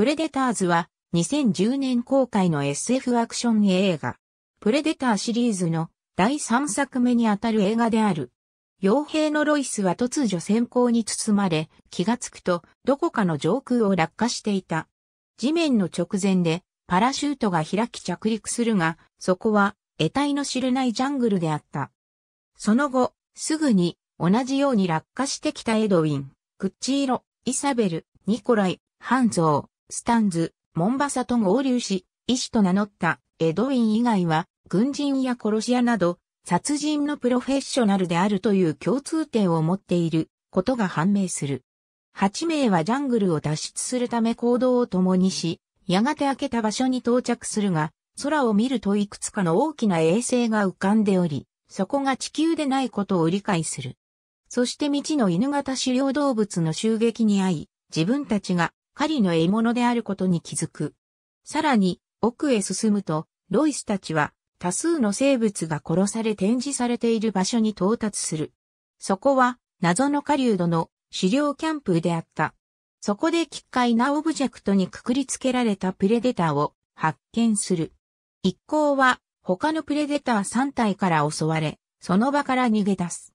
プレデターズは2010年公開の SF アクション映画。プレデターシリーズの第3作目にあたる映画である。傭兵のロイスは突如閃光に包まれ、気がつくとどこかの上空を落下していた。地面の直前でパラシュートが開き着陸するが、そこは得体の知れないジャングルであった。その後、すぐに同じように落下してきたエドウィン、クッチーロ、イサベル、ニコライ、ハンゾー、スタンズ、モンバサと合流し、医師と名乗ったエドウィン以外は、軍人や殺し屋など、殺人のプロフェッショナルであるという共通点を持っていることが判明する。8名はジャングルを脱出するため行動を共にし、やがて開けた場所に到着するが、空を見るといくつかの大きな衛星が浮かんでおり、そこが地球でないことを理解する。そして未知の犬型狩猟動物の襲撃に遭い、自分たちが狩りの獲物であることに気づく。さらに、奥へ進むと、ロイスたちは多数の生物が殺され展示されている場所に到達する。そこは謎の狩人の狩猟キャンプであった。そこで奇怪なオブジェクトにくくりつけられたプレデターを発見する。一行は他のプレデター3体から襲われ、その場から逃げ出す。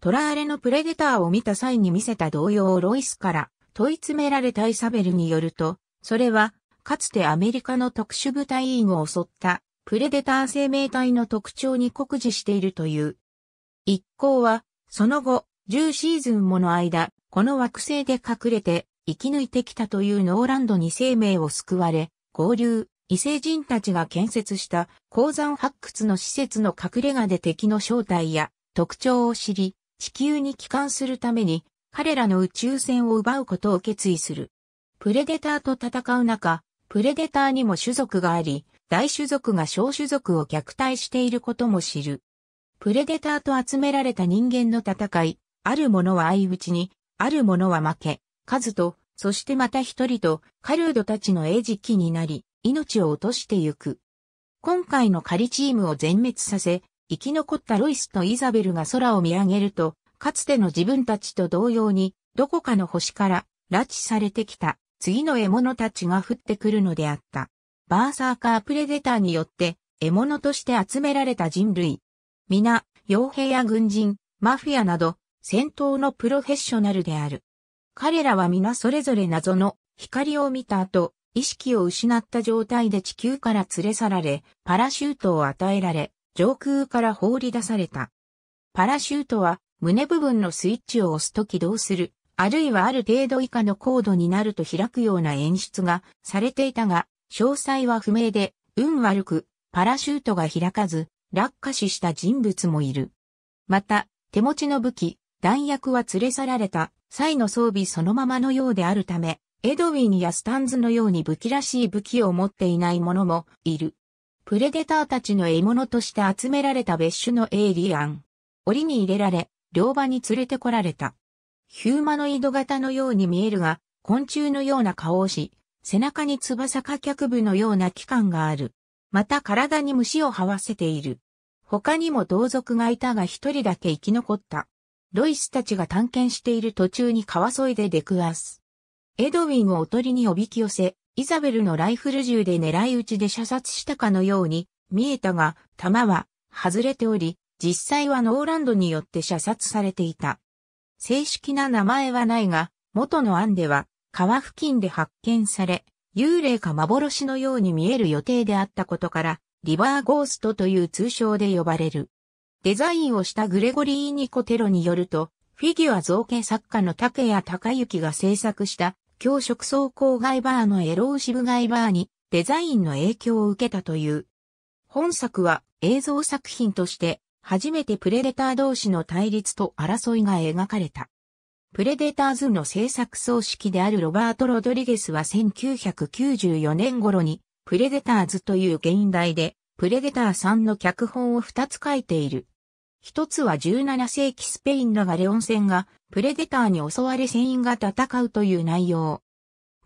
トラーレのプレデターを見た際に見せた動揺をロイスから問い詰められたイサベルによると、それは、かつてアメリカの特殊部隊員を襲った、プレデター生命体の特徴に酷似しているという。一行は、その後、10シーズンもの間、この惑星で隠れて、生き抜いてきたというノーランドに生命を救われ、合流、異星人たちが建設した鉱山発掘の施設の隠れ家で敵の正体や特徴を知り、地球に帰還するために彼らの宇宙船を奪うことを決意する。プレデターと戦う中、プレデターにも種族があり、大種族が小種族を虐待していることも知る。プレデターと集められた人間の戦い、ある者は相打ちに、ある者は負け、数と、そしてまた一人と、カルードたちの餌食になり、命を落としてゆく。今回の仮チームを全滅させ、生き残ったロイスとイザベルが空を見上げると、かつての自分たちと同様に、どこかの星から拉致されてきた次の獲物たちが降ってくるのであった。バーサーカープレデターによって獲物として集められた人類。皆、傭兵や軍人、マフィアなど、戦闘のプロフェッショナルである。彼らは皆それぞれ謎の光を見た後、意識を失った状態で地球から連れ去られ、パラシュートを与えられ、上空から放り出された。パラシュートは胸部分のスイッチを押すと起動する、あるいはある程度以下の高度になると開くような演出がされていたが、詳細は不明で、運悪く、パラシュートが開かず、落下死した人物もいる。また、手持ちの武器、弾薬は連れ去られた際の装備そのままのようであるため、エドウィンやスタンズのように武器らしい武器を持っていない者もいる。プレデターたちの獲物として集められた別種のエイリアン。檻に入れられ、両場に連れてこられた。ヒューマノイド型のように見えるが、昆虫のような顔をし、背中に翼か脚部のような器官がある。また体に虫を這わせている。他にも同族がいたが一人だけ生き残った。ロイスたちが探検している途中に川沿いで出くわす。エドウィンをおとりにおびき寄せ、イザベルのライフル銃で狙い撃ちで射殺したかのように見えたが、弾は外れており、実際はノーランドによって射殺されていた。正式な名前はないが、元の案では、川付近で発見され、幽霊か幻のように見える予定であったことから、リバーゴーストという通称で呼ばれる。デザインをしたグレゴリー・ニコテロによると、フィギュア造形作家の竹谷隆之が制作した教職装甲ガイバーのエローシブガイバーにデザインの影響を受けたという。本作は映像作品として初めてプレデター同士の対立と争いが描かれた。プレデターズの制作総指揮であるロバート・ロドリゲスは1994年頃に、プレデターズという現代で、プレデターさんの脚本を2つ書いている。一つは17世紀スペインのガレオン戦が、プレデターに襲われ船員が戦うという内容。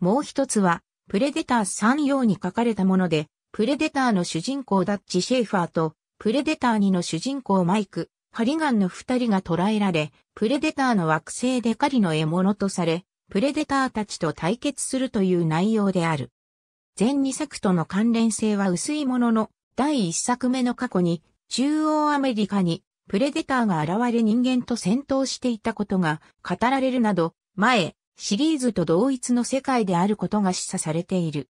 もう一つは、プレデター3用に書かれたもので、プレデターの主人公ダッチ・シェイファーと、プレデター2の主人公マイク、ハリガンの二人が捕らえられ、プレデターの惑星で狩りの獲物とされ、プレデターたちと対決するという内容である。前2作との関連性は薄いものの、第1作目の過去に、中央アメリカに、プレデターが現れ人間と戦闘していたことが語られるなど、前、シリーズと同一の世界であることが示唆されている。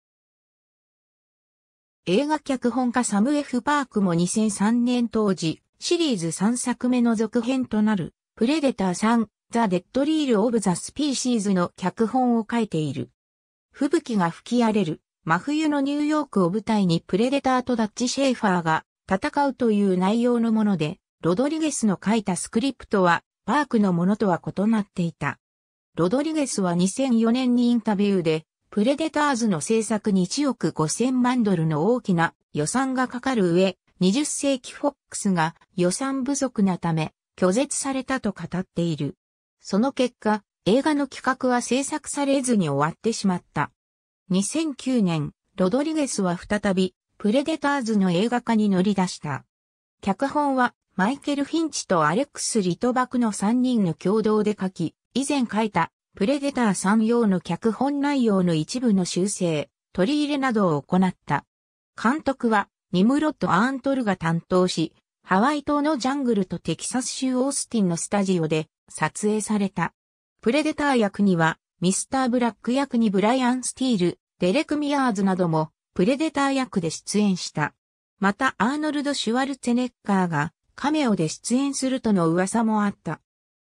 映画脚本家サム・ F・ パークも2003年当時、シリーズ3作目の続編となる、プレデター3、ザ・デッド・リール・オブ・ザ・スピーシーズの脚本を書いている。吹雪が吹き荒れる、真冬のニューヨークを舞台にプレデターとダッチ・シェーファーが戦うという内容のもので、ロドリゲスの書いたスクリプトは、パークのものとは異なっていた。ロドリゲスは2004年にインタビューで、プレデターズの制作に1億5000万ドルの大きな予算がかかる上、20世紀フォックスが予算不足なため拒絶されたと語っている。その結果、映画の企画は制作されずに終わってしまった。2009年、ロドリゲスは再び、プレデターズの映画化に乗り出した。脚本は、マイケル・フィンチとアレックス・リトバクの3人の共同で書き、以前書いたプレデター3用の脚本内容の一部の修正、取り入れなどを行った。監督は、ニムロット・アーントルが担当し、ハワイ島のジャングルとテキサス州オースティンのスタジオで撮影された。プレデター役には、ミスター・ブラック役にブライアン・スティール、デレク・ミアーズなども、プレデター役で出演した。また、アーノルド・シュワルツェネッカーが、カメオで出演するとの噂もあった。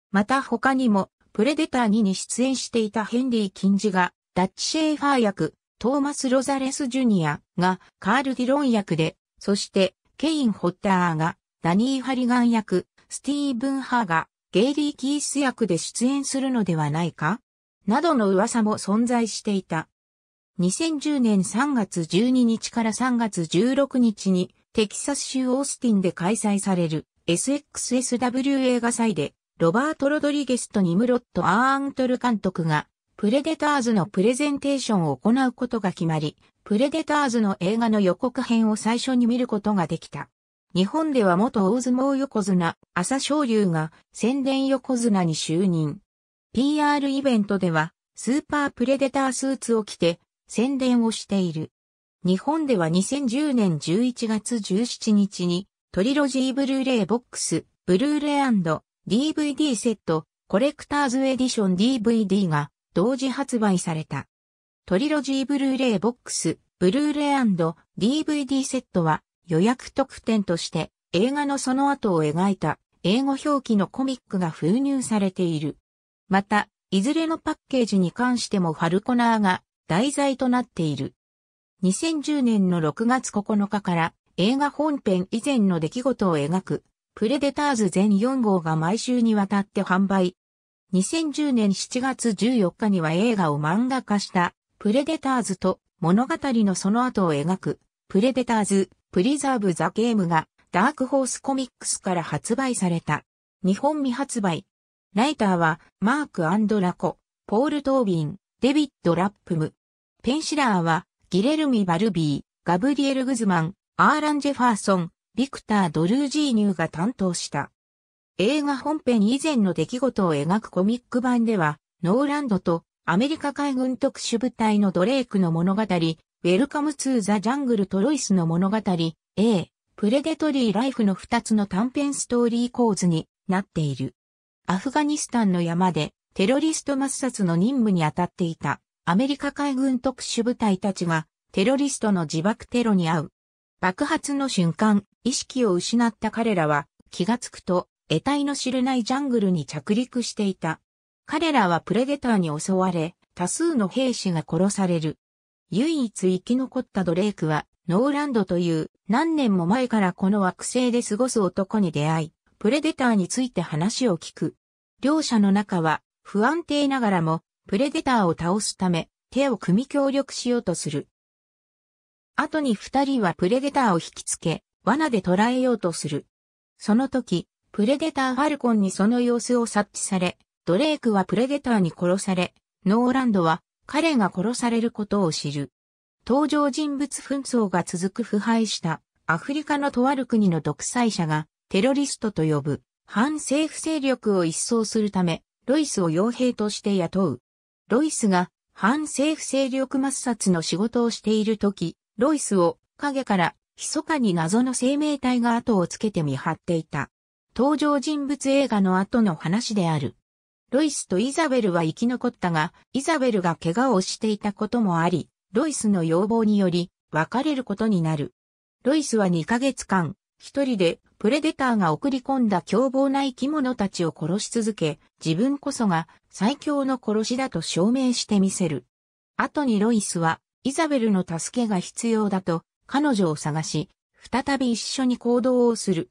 また他にも、プレデター2に出演していたヘンリー・キンジが、ダッチ・シェーファー役、トーマス・ロザレス・ジュニアがカール・ディロン役で、そしてケイン・ホッターがダニー・ハリガン役、スティーブン・ハーがゲイリー・キース役で出演するのではないかなどの噂も存在していた。2010年3月12日から3月16日にテキサス州オースティンで開催される SXSW 映画祭でロバート・ロドリゲスとニムロット・アーントル監督が、プレデターズのプレゼンテーションを行うことが決まり、プレデターズの映画の予告編を最初に見ることができた。日本では元大相撲横綱、朝昇龍が宣伝横綱に就任。PR イベントでは、スーパープレデタースーツを着て、宣伝をしている。日本では2010年11月17日に、トリロジーブルーレイボックス、ブルーレイ DVD セット、コレクターズエディション DVD が同時発売された。トリロジーブルーレイボックス、ブルーレイ &DVD セットは予約特典として映画のその後を描いた英語表記のコミックが封入されている。また、いずれのパッケージに関してもファルコナーが題材となっている。2010年の6月9日から映画本編以前の出来事を描くプレデターズ全4号が毎週にわたって販売。2010年7月14日には映画を漫画化したプレデターズと物語のその後を描くプレデターズ・プリザーブ・ザ・ゲームがダークホースコミックスから発売された。日本未発売。ライターはマーク・アンド・ラコ、ポール・トービン、デビッド・ラップム。ペンシラーはギレルミ・バルビー、ガブリエル・グズマン、アーラン・ジェファーソン、ビクター・ドルージーニューが担当した。映画本編以前の出来事を描くコミック版では、ノーランドとアメリカ海軍特殊部隊のドレイクの物語、ウェルカム・ツー・ザ・ジャングル・トロイスの物語、A、プレデトリー・ライフの2つの短編ストーリー構図になっている。アフガニスタンの山でテロリスト抹殺の任務に当たっていたアメリカ海軍特殊部隊たちがテロリストの自爆テロに遭う爆発の瞬間、意識を失った彼らは気がつくと得体の知れないジャングルに着陸していた。彼らはプレデターに襲われ、多数の兵士が殺される。唯一生き残ったドレイクは、ノーランドという何年も前からこの惑星で過ごす男に出会い、プレデターについて話を聞く。両者の中は不安定ながらも、プレデターを倒すため、手を組み協力しようとする。後に二人はプレデターを引きつけ、罠で捕らえようとする。その時、プレデターファルコンにその様子を察知され、ドレイクはプレデターに殺され、ノーランドは彼が殺されることを知る。登場人物紛争が続く腐敗したアフリカのとある国の独裁者がテロリストと呼ぶ反政府勢力を一掃するため、ロイスを傭兵として雇う。ロイスが反政府勢力抹殺の仕事をしている時、ロイスを影から密かに謎の生命体が後をつけて見張っていた。登場人物映画の後の話である。ロイスとイザベルは生き残ったが、イザベルが怪我をしていたこともあり、ロイスの要望により別れることになる。ロイスは2ヶ月間、一人でプレデターが送り込んだ凶暴な生き物たちを殺し続け、自分こそが最強の殺しだと証明してみせる。後にロイスはイザベルの助けが必要だと彼女を探し、再び一緒に行動をする。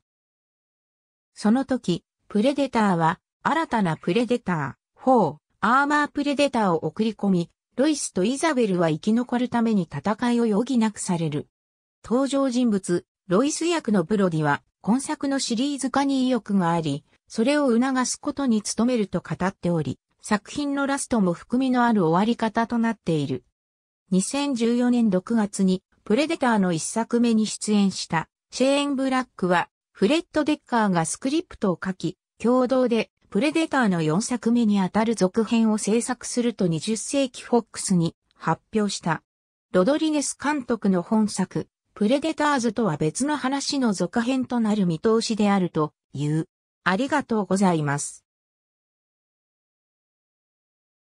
その時、プレデターは新たなプレデター、4、アーマープレデターを送り込み、ロイスとイザベルは生き残るために戦いを余儀なくされる。登場人物、ロイス役のブロディは今作のシリーズ化に意欲があり、それを促すことに努めると語っており、作品のラストも含みのある終わり方となっている。2014年6月にプレデターの一作目に出演したシェーン・ブラックはフレッド・デッカーがスクリプトを書き、共同でプレデターの4作目にあたる続編を制作すると20世紀フォックスに発表した。ロドリゲス監督の本作、プレデターズとは別の話の続編となる見通しであるという。ありがとうございます。